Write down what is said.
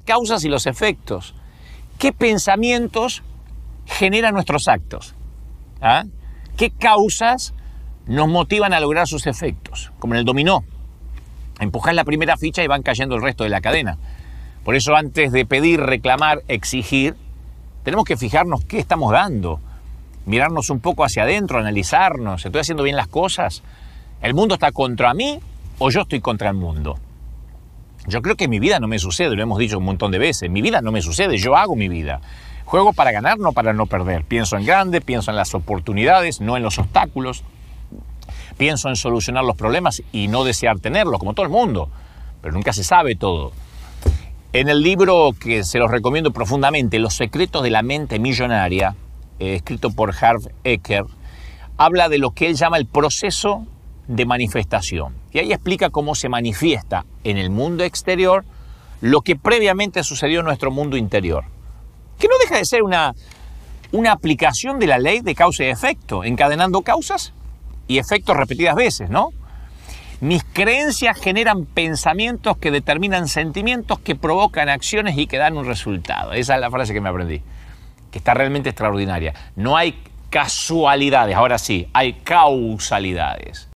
causas y los efectos. ¿Qué pensamientos generan nuestros actos? ¿Ah? ¿Qué causas nos motivan a lograr sus efectos? Como en el dominó. empujas la primera ficha y van cayendo el resto de la cadena. Por eso antes de pedir, reclamar, exigir, tenemos que fijarnos qué estamos dando, mirarnos un poco hacia adentro, analizarnos, ¿estoy haciendo bien las cosas? ¿El mundo está contra mí o yo estoy contra el mundo? Yo creo que mi vida no me sucede, lo hemos dicho un montón de veces, mi vida no me sucede, yo hago mi vida. Juego para ganar, no para no perder. Pienso en grande, pienso en las oportunidades, no en los obstáculos. Pienso en solucionar los problemas y no desear tenerlos, como todo el mundo. Pero nunca se sabe todo. En el libro que se los recomiendo profundamente, Los secretos de la mente millonaria, eh, escrito por Harv Ecker, habla de lo que él llama el proceso de manifestación. Y ahí explica cómo se manifiesta en el mundo exterior lo que previamente sucedió en nuestro mundo interior. Que no deja de ser una, una aplicación de la ley de causa y efecto, encadenando causas y efectos repetidas veces, ¿no? Mis creencias generan pensamientos que determinan sentimientos que provocan acciones y que dan un resultado. Esa es la frase que me aprendí, que está realmente extraordinaria. No hay casualidades, ahora sí, hay causalidades.